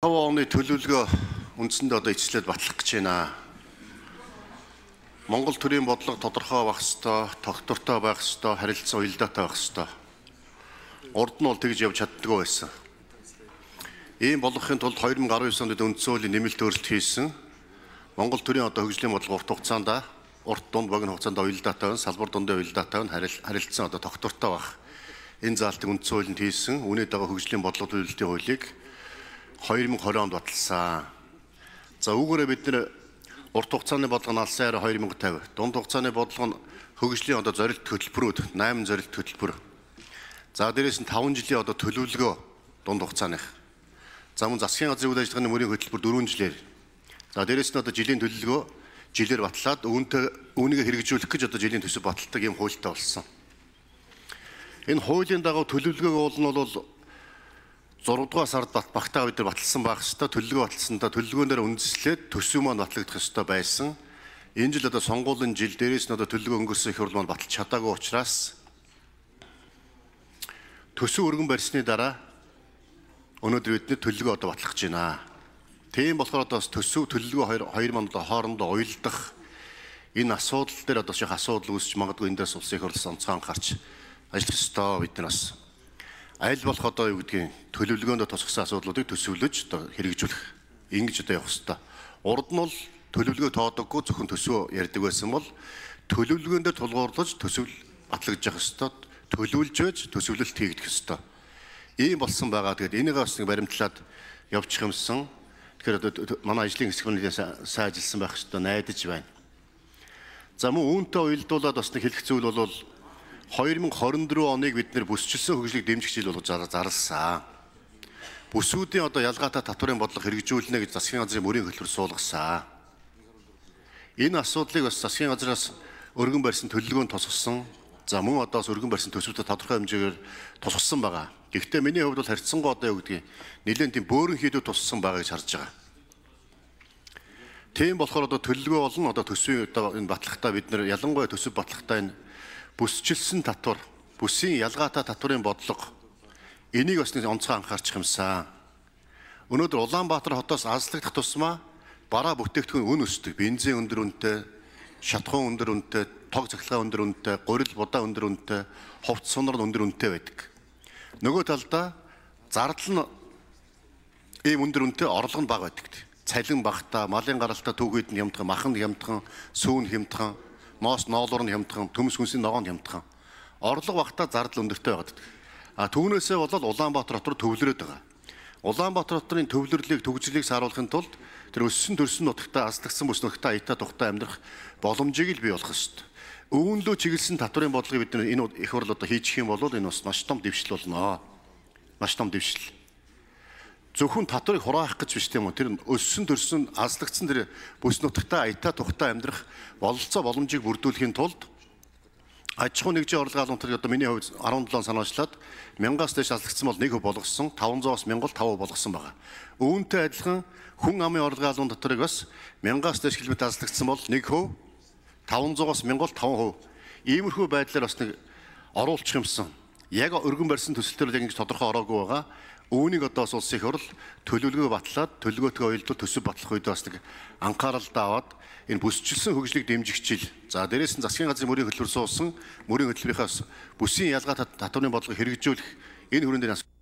5 оны төлөвлөгөө үндсэндээ одоо эцэлээд батлах гэж байна. Монгол төрийн бодлого тодорхой байх ёстой, тогтвортой байх ёстой, харилцан уялдаатай байх ёстой. Урд нь бол тэгж явж чаддгүй байсан. Ийм болохын тулд 2019 онд үндсөлийн нэмэлт өөрлөлт хийсэн. Монгол төрийн одоо хөгжлийн бодлого урт хугацаанд урт дунд богино хугацаанд уялдаатай, салбар дундын уялдаатай, харилцан одоо тогтвортой байх. Энэ заалтыг үндсөлийн хийсэн. Үнэ дэга хөгжлийн бодлого төлөвлөлтийн хуулийг 2020 онд батлсан. За үүгээрээ бид нэр урт хугацааны бодлого нь алсын хараа 2050, дунд хугацааны бодлого нь хөгжлийн одоо зорилт хөтөлбөрүүд 8 зорилт хөтөлбөр. За дээрээс нь 5 жилийн одоо төлөвлөгөө дунд хугацааных. За мөн засгийн газрын үйл ажиллагааны мөрийн хөтөлбөр 4 жилээр. За дээрээс нь одоо жилийн төлөвлөгөө жилээр батлаад үүнтэй үүнийг хэрэгжүүлэх гэж одоо жилийн төсөв баталдаг юм хуультай болсон. Энэ хуулийн дагуу төлөвлөгөөг уул нь бол 6 дугаар сард бат багтаа бид нар батлсан байх хэвээр төлөлгөө батлсандаа төлөлгөөнөөр үндэслээд төсөв маань батлагдах хэвээр байсан. Энэ жил одоо сонгуулийн жил дээрээс нь одоо төлөлгөө өнгөрсөн их хурл маань баталж чадаагүй учраас төсөв өргөн барьсны дараа өнөөдөр бидний төлөлгөө одоо батлах гэж байна. Тийм болохоор одоо бас төсөв төлөлгөө хоёр хоёр маань одоо хоорондоо уялдах энэ асуудал дээр одоо ших асуудал үүсч магадгүй эндээс улсын их хурлаас онцгой анхаарч ажиллах ёстой бид нар бас аль болох одоо юу гэдгийг төлөвлөгөөндөө тусгасан асуудлуудыг төсөөлөж одоо хэрэгжүүлэх ингэж одоо явах хэрэгтэй. Урд нь бол төлөвлөгөө тоодоггүй зөвхөн төсөө ярьдаг байсан бол төлөвлөгөөндөө тулгуурлаж төсөөл батлагдж явах хэрэгтэй. Төлөвлөж байж төсөвлөлт хийгдэх хэрэгтэй. Ийм болсон байгаа. Тэгээд энийг бас нэг баримтлаад явчих юмсан. Тэгэхээр одоо манай ажлын хэсэг нь сайн ажилласан байх хэрэгтэй найдаж байна. За мөн үүнтэй уялдуулаад бас нэг хэлэх зүйл бол 2024 оныг бид нэр бүсчилсэн хөгжлийг дэмжих жил болгож зарласан. Бүсүүдийн одоо ялгаатай татварын бодлого хэрэгжүүлнэ гэж засгийн газрын мөрийн хөтөлбөр суулгасан. Энэ асуудлыг бас засгийн газраас өргөн барьсан төлөвлөгөөнд тусгасан. За мөн одоо бас өргөн барьсан төсвүүдэд тодорхой хэмжээгээр тусгасан байгаа. Гэхдээ миний хувьд бол харьцангуй одоо юу гэдгийг нэлээд тийм бөөрөн хийдүү туссан байгаа гэж харж байгаа. Тийм болохоор одоо төлөвлөгөө болон одоо төсвийн одоо энэ батлагтаа бид нэр ялангуяа төсөв батлагтаа энэ бүсчилсэн татвар, бүсийн ялгаатай татварын бодлого энийг бас нэг онцгой анхаарчих юмсан. Өнөөдөр Улаанбаатар хотоос азлагдах тусмаа бараа бүтээгдэхүүн үн өсдөг. Бензин өндөр үнэтэй, шатхуун өндөр үнэтэй, тог цахилгаан өндөр үнэтэй, горил будаа өндөр үнэтэй, ховц сунар өндөр үнэтэй байдаг. Нөгөө талдаа зардал нь ийм өндөр үнэтэй орлого нь бага байдаг. Цалин багтаа, малын гаралтай түүхэд нь хямдхан, мах нь хямдхан, сүүн хямдхан ноос ноолоор нь хямдхан, төмс хүнсийн ногоонд хямдхан. Орлого багтаа зардал өндөртэй байгаад байдаг. А түүнээсээ болоод Улаанбаатар хотор төвлөрөөд байгаа. Улаанбаатар хотын төвлөрлийг төгжлийг сааруулахын тулд тэр өссөн төрсөн нутагтаа аздагсан бүс нутагтаа аятаа тухтаа амьдрах боломжийг л бий болгох ёстой. Өвөнлөө чиглэсэн татварын бодлогыг бид энэ их хурл одоо хийчих юм бол энэ бас маш том дэвшил болно. Маш том дэвшил зөвхөн татварыг хураах гэж биш тийм үү. Тэр өссөн төрсөн азлагдсан тэр бүс нутгатаа аятаа тухтаа амьдрах бололцоо боломжийг бүрдүүлэхийн тулд аж ахуй нэгжийн орлого албантай одоо миний хувьд 17 санаачлаад 1000-аас дээш азлагдсан бол нэг хөв болгосон 500-аас 1000-д 5 болгосон байгаа. Үүнтэй адилхан хүн амын орлого албан доторыг бас 1000-аас дээш км азлагдсан бол нэг хөв 500-аас 1000-д 5 хувь. Иймэрхүү байдлаар бас нэг оруулчих юмсан яг өргөн барьсан төсөлтөөр яг ингэж тодорхой ороогүй байгаа. Үүнийг одоо бас улс их орл төлөвлөгөө батлаад төлөвлөгөөтэй ойлдвол төсөв батлах үед бас нэг анхаарал даваад энэ бүсчилсэн хөгжлийг дэмжих чиглэл. За дээрээс нь засгийн газрын мөрийн хөтөлбөр суусан, мөрийн хөтөлбөрийнхээс бүсийн ялгаа татварын бодлого хэрэгжүүлэх энэ хүрээнд нас